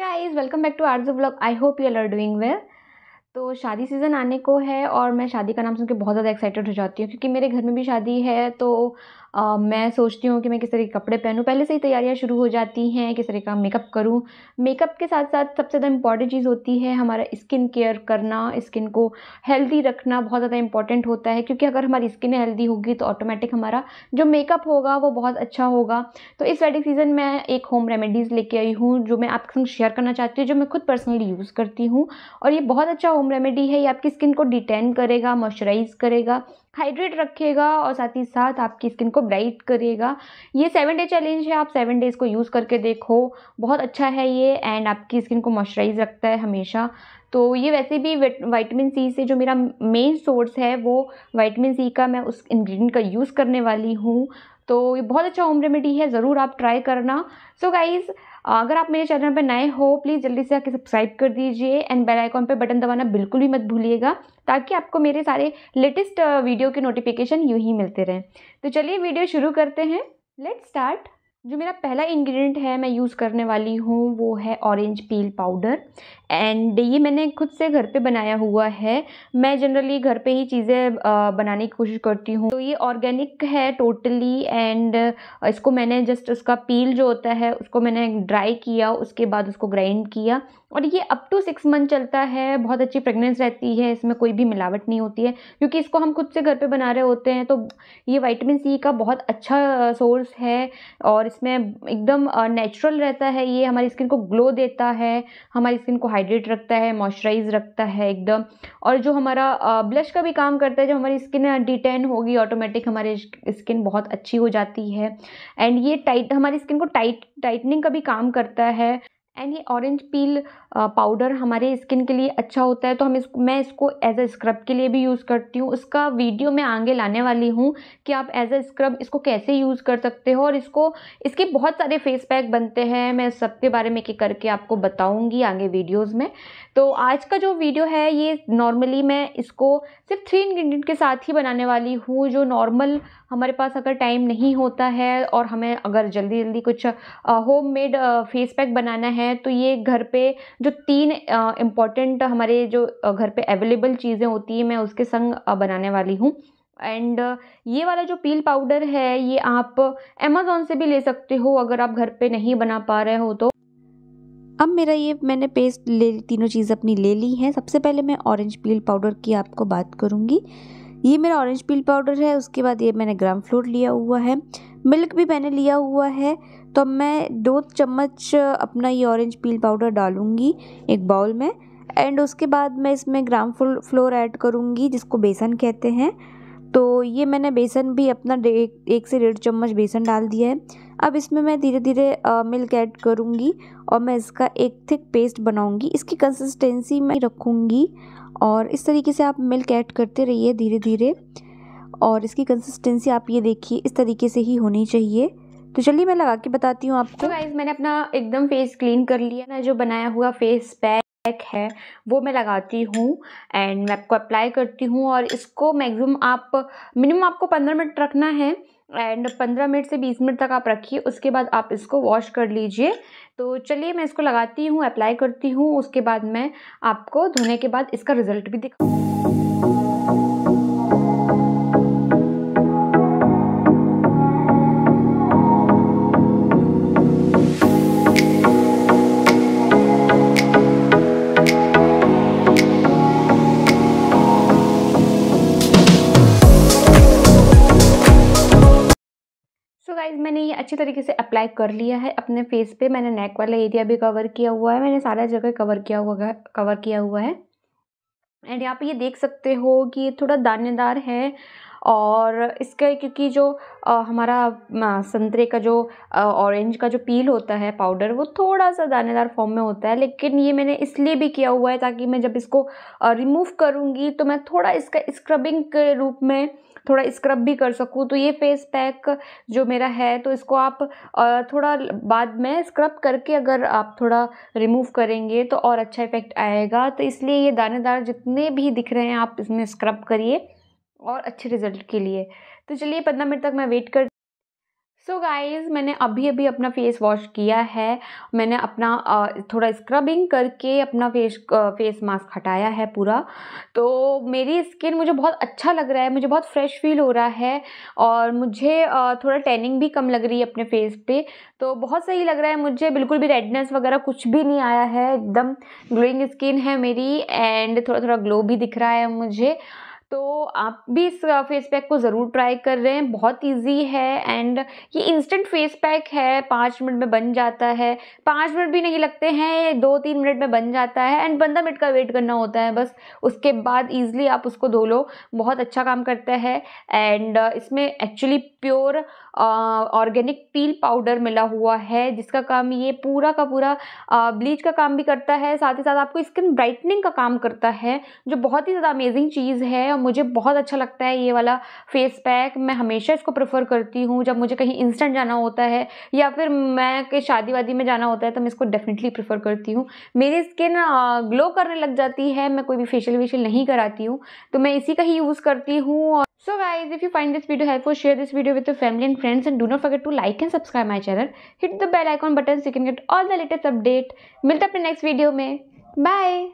hey guys welcome back to arts vlog i hope you all are doing well तो शादी season आने को है और मैं शादी का नाम सुन के बहुत ज़्यादा एक्साइटेड हो जाती हूँ क्योंकि मेरे घर में भी शादी है तो आ, मैं सोचती हूँ कि मैं किस तरह के कपड़े पहनूँ पहले से ही तैयारियाँ शुरू हो जाती हैं किस तरह का मेकअप करूँ मेकअप के साथ साथ सबसे ज़्यादा इंपॉर्टेंट चीज़ होती है हमारा स्किन केयर करना स्किन को हेल्दी रखना बहुत ज़्यादा इंपॉर्टेंट होता है क्योंकि अगर हमारी स्किन हेल्दी होगी तो ऑटोमेटिक हमारा जो मेकअप होगा वो बहुत अच्छा होगा तो इस वेडिंग सीज़न में एक होम रेमेडीज़ लेके आई हूँ जो मैं आपके संग शेयर करना चाहती हूँ जो मैं खुद पर्सनली यूज़ करती हूँ और ये बहुत अच्छा होम रेमेडी है ये आपकी स्किन को डिटेन करेगा मॉइस्चराइज करेगा हाइड्रेट रखेगा और साथ ही साथ आपकी स्किन को ब्राइट करेगा ये सेवन डे चैलेंज है आप सेवन डेज़ को यूज़ करके देखो बहुत अच्छा है ये एंड आपकी स्किन को मॉइस्चराइज रखता है हमेशा तो ये वैसे भी वाइटमिन सी से जो मेरा मेन सोर्स है वो वाइटमिन सी का मैं उस इंग्रेडिएंट का यूज़ करने वाली हूँ तो ये बहुत अच्छा होम रेमेडी है ज़रूर आप ट्राई करना सो so गाइज़ अगर आप मेरे चैनल पर नए हो प्लीज़ जल्दी से आके सब्सक्राइब कर दीजिए एंड बेल आइकॉन पे बटन दबाना बिल्कुल भी मत भूलिएगा ताकि आपको मेरे सारे लेटेस्ट वीडियो uh, के नोटिफिकेशन यूँ ही मिलते रहें तो चलिए वीडियो शुरू करते हैं लेट स्टार्ट जो मेरा पहला इंग्रेडिएंट है मैं यूज़ करने वाली हूँ वो है ऑरेंज पील पाउडर एंड ये मैंने खुद से घर पे बनाया हुआ है मैं जनरली घर पे ही चीज़ें बनाने की कोशिश करती हूँ तो ये ऑर्गेनिक है टोटली एंड इसको मैंने जस्ट उसका पील जो होता है उसको मैंने ड्राई किया उसके बाद उसको ग्राइंड किया और ये अप टू सिक्स मंथ चलता है बहुत अच्छी प्रेगनेंस रहती है इसमें कोई भी मिलावट नहीं होती है क्योंकि इसको हम खुद से घर पे बना रहे होते हैं तो ये वाइटमिन सी का बहुत अच्छा सोर्स है और इसमें एकदम नेचुरल रहता है ये हमारी स्किन को ग्लो देता है हमारी स्किन को हाई हाइड्रेट रखता है मॉइस्चराइज रखता है एकदम और जो हमारा ब्लश का भी काम करता है जो हमारी स्किन डिटेन होगी ऑटोमेटिक हमारी स्किन बहुत अच्छी हो जाती है एंड ये टाइट हमारी स्किन को टाइट टाइटनिंग का भी काम करता है एंड ये ऑरेंज पील पाउडर हमारे स्किन के लिए अच्छा होता है तो हम इस मैं इसको एज अ स्क्रब के लिए भी यूज़ करती हूँ उसका वीडियो मैं आगे लाने वाली हूँ कि आप एज अ स्क्रब इसको कैसे यूज़ कर सकते हो और इसको इसके बहुत सारे फेस पैक बनते हैं मैं सबके बारे में एक करके आपको बताऊँगी आगे वीडियोज़ में तो आज का जो वीडियो है ये नॉर्मली मैं इसको सिर्फ थ्री इन्ग्रीडियंट के साथ ही बनाने वाली हूँ जो नॉर्मल हमारे पास अगर टाइम नहीं होता है और हमें अगर जल्दी जल्दी कुछ होम मेड फेस पैक बनाना है तो ये घर पे जो तीन इम्पॉर्टेंट हमारे जो घर पे अवेलेबल चीज़ें होती है मैं उसके संग बनाने वाली हूँ एंड ये वाला जो पील पाउडर है ये आप अमेज़ोन से भी ले सकते हो अगर आप घर पर नहीं बना पा रहे हो तो अब मेरा ये मैंने पेस्ट ले तीनों चीज़ अपनी ले ली है सबसे पहले मैं ऑरेंज पील पाउडर की आपको बात करूँगी ये मेरा ऑरेंज पील पाउडर है उसके बाद ये मैंने ग्राम फ्लोर लिया हुआ है मिल्क भी मैंने लिया हुआ है तो मैं दो चम्मच अपना ये ऑरेंज पील पाउडर डालूँगी एक बाउल में एंड उसके बाद मैं इसमें ग्राम फ्लोर ऐड करूँगी जिसको बेसन कहते हैं तो ये मैंने बेसन भी अपना एक, एक से डेढ़ चम्मच बेसन डाल दिया है अब इसमें मैं धीरे धीरे मिल्क ऐड करूँगी और मैं इसका एक थिक पेस्ट बनाऊँगी इसकी कंसिस्टेंसी मैं रखूँगी और इस तरीके से आप मिल्क ऐड करते रहिए धीरे धीरे और इसकी कंसिस्टेंसी आप ये देखिए इस तरीके से ही होनी चाहिए तो चलिए मैं लगा के बताती हूँ आपको गाइज तो मैंने अपना एकदम फेस क्लीन कर लिया ना जो बनाया हुआ फेस पैक पैक है वो मैं लगाती हूँ एंड मैं आपको अप्लाई करती हूँ और इसको मैक्सिमम आप मिनिमम आपको पंद्रह मिनट रखना है एंड पंद्रह मिनट से बीस मिनट तक आप रखिए उसके बाद आप इसको वॉश कर लीजिए तो चलिए मैं इसको लगाती हूँ अप्लाई करती हूँ उसके बाद मैं आपको धोने के बाद इसका रिज़ल्ट भी दिखाऊँ गाइज मैंने ये अच्छी तरीके से अप्लाई कर लिया है अपने फेस पे मैंने नेक वाला एरिया भी कवर किया हुआ है मैंने सारा जगह कवर किया हुआ कवर किया हुआ है एंड यहाँ पे ये देख सकते हो कि ये थोड़ा दानेदार है और इसके क्योंकि जो हमारा संतरे का जो ऑरेंज का जो पील होता है पाउडर वो थोड़ा सा दानेदार फॉर्म में होता है लेकिन ये मैंने इसलिए भी किया हुआ है ताकि मैं जब इसको रिमूव करूँगी तो मैं थोड़ा इसका स्क्रबिंग के रूप में थोड़ा स्क्रब भी कर सकूँ तो ये फेस पैक जो मेरा है तो इसको आप थोड़ा बाद में स्क्रब करके अगर आप थोड़ा रिमूव करेंगे तो और अच्छा इफेक्ट आएगा तो इसलिए ये दानेदार जितने भी दिख रहे हैं आप इसमें स्क्रब करिए और अच्छे रिजल्ट के लिए तो चलिए पंद्रह मिनट तक मैं वेट कर सो so गाइस मैंने अभी अभी अपना फेस वॉश किया है मैंने अपना थोड़ा स्क्रबिंग करके अपना फेस फेस मास्क हटाया है पूरा तो मेरी स्किन मुझे बहुत अच्छा लग रहा है मुझे बहुत फ्रेश फील हो रहा है और मुझे थोड़ा टैनिंग भी कम लग रही है अपने फेस पे तो बहुत सही लग रहा है मुझे बिल्कुल भी रेडनेस वगैरह कुछ भी नहीं आया है एकदम ग्लोइंग स्किन है मेरी एंड थोड़ा थोड़ा ग्लो भी दिख रहा है मुझे तो आप भी इस फेस पैक को ज़रूर ट्राई कर रहे हैं बहुत इजी है एंड ये इंस्टेंट फेस पैक है पाँच मिनट में बन जाता है पाँच मिनट भी नहीं लगते हैं दो तीन मिनट में बन जाता है एंड पंद्रह मिनट का वेट करना होता है बस उसके बाद ईजिली आप उसको धो लो बहुत अच्छा काम करता है एंड इसमें actually pure organic peel powder मिला हुआ है जिसका काम ये पूरा का पूरा ब्लीच का काम भी करता है साथ ही साथ आपको स्किन ब्राइटनिंग का काम करता है जो बहुत ही ज़्यादा अमेजिंग चीज़ है और मुझे बहुत अच्छा लगता है ये वाला फेस पैक मैं हमेशा इसको प्रेफर करती हूँ जब मुझे कहीं इंस्टेंट जाना होता है या फिर मैं कहीं शादी वादी में जाना होता है तो मैं इसको डेफिनेटली प्रेफर करती हूँ मेरी स्किन ग्लो करने लग जाती है मैं कोई भी फेशियल वेशियल नहीं कराती हूँ तो मैं इसी का ही यूज़ करती हूँ So guys, if you find this video helpful, share this video with your family and friends and do not forget to like and subscribe my channel. Hit the bell icon button so you can get all the latest update. Milta in next video mein. Bye!